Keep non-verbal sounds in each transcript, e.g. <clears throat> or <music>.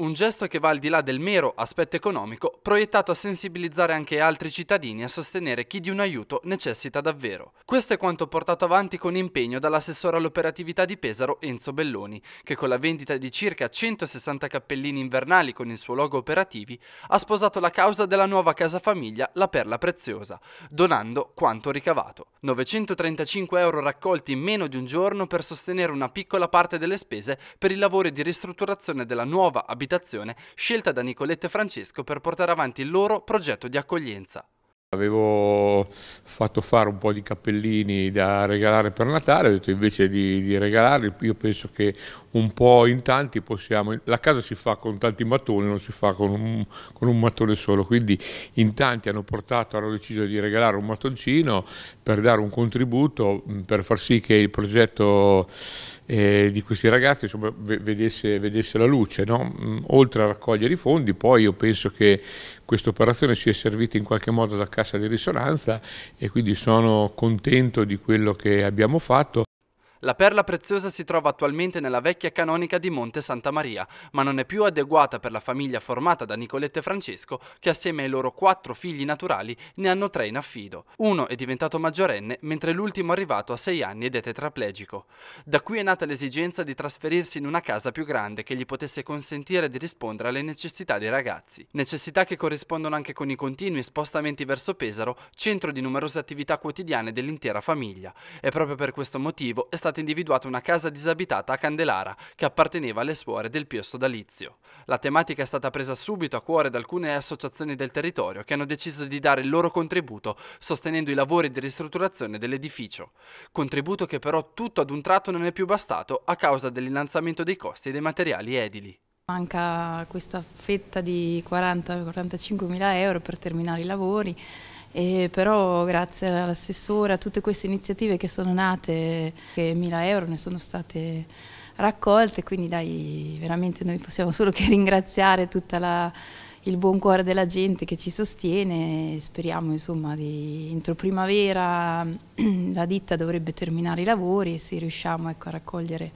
Un gesto che va al di là del mero aspetto economico, proiettato a sensibilizzare anche altri cittadini a sostenere chi di un aiuto necessita davvero. Questo è quanto portato avanti con impegno dall'assessore all'operatività di Pesaro Enzo Belloni, che con la vendita di circa 160 cappellini invernali con il suo logo operativi ha sposato la causa della nuova casa famiglia La Perla Preziosa, donando quanto ricavato. 935 euro raccolti in meno di un giorno per sostenere una piccola parte delle spese per i lavori di ristrutturazione della nuova abitazione abitazione scelta da Nicoletta e Francesco per portare avanti il loro progetto di accoglienza. Avevo fatto fare un po' di cappellini da regalare per Natale, ho detto invece di, di, regalarli, io penso che un po' in tanti possiamo, la casa si fa con tanti mattoni, non si fa con un, con un mattone solo, quindi in tanti hanno portato, hanno deciso di regalare un mattoncino per dare un contributo, mm, per far sì che il progetto eh, di questi ragazzi insomma, vedesse, vedesse, la luce. No? Mm, oltre a raccogliere i fondi, poi io penso che questa operazione sia servita in qualche modo da cassa di risonanza e quindi sono contento di quello che abbiamo fatto. La perla preziosa si trova attualmente nella vecchia canonica di Monte Santa Maria, ma non è più adeguata per la famiglia formata da Nicoletta e Francesco, che assieme ai loro quattro figli naturali ne hanno tre in affido. Uno è diventato maggiorenne, mentre l'ultimo è arrivato a sei anni ed è tetraplegico. Da qui è nata l'esigenza di trasferirsi in una casa più grande che gli potesse consentire di rispondere alle necessità dei ragazzi. Necessità che corrispondono anche con i continui spostamenti verso Pesaro, centro di numerose attività quotidiane dell'intera famiglia. E proprio per questo motivo è stato stata individuata una casa disabitata a Candelara che apparteneva alle suore del Pio Sodalizio. La tematica è stata presa subito a cuore da alcune associazioni del territorio che hanno deciso di dare il loro contributo sostenendo i lavori di ristrutturazione dell'edificio. Contributo che però tutto ad un tratto non è più bastato a causa dell'innalzamento dei costi dei materiali edili. Manca questa fetta di 40-45 mila euro per terminare i lavori e però grazie all'assessore, a tutte queste iniziative che sono nate, che 1000 euro ne sono state raccolte, quindi dai, veramente noi possiamo solo che <laughs> ringraziare tutto il buon cuore della gente che ci sostiene speriamo insomma di, entro primavera <clears throat> la ditta dovrebbe terminare i lavori e se riusciamo ecco, a raccogliere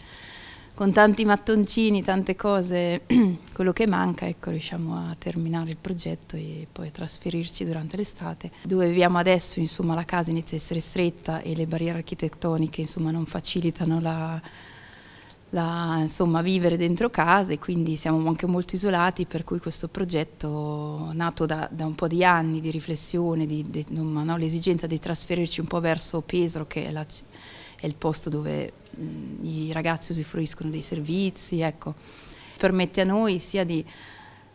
con tanti mattoncini, tante cose, <clears throat> quello che manca, ecco, riusciamo a terminare il progetto e poi a trasferirci durante l'estate. Dove viviamo adesso, insomma, la casa inizia a essere stretta e le barriere architettoniche, insomma, non facilitano la, la, insomma, vivere dentro casa e quindi siamo anche molto isolati, per cui questo progetto nato da, da un po' di anni di riflessione, di, di, no, l'esigenza di trasferirci un po' verso Pesaro, che è la città, è il posto dove mh, mm, i ragazzi usufruiscono dei servizi, ecco. permette a noi sia di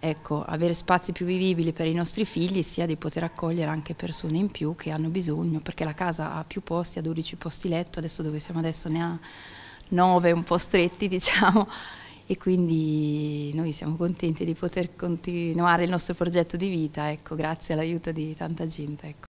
ecco, avere spazi più vivibili per i nostri figli, sia di poter accogliere anche persone in più che hanno bisogno, perché la casa ha più posti, ha 12 posti letto, adesso dove siamo adesso ne ha 9 un po' stretti <laughs> diciamo e quindi noi siamo contenti di poter continuare il nostro progetto di vita, ecco, grazie all'aiuto di tanta gente. Ecco.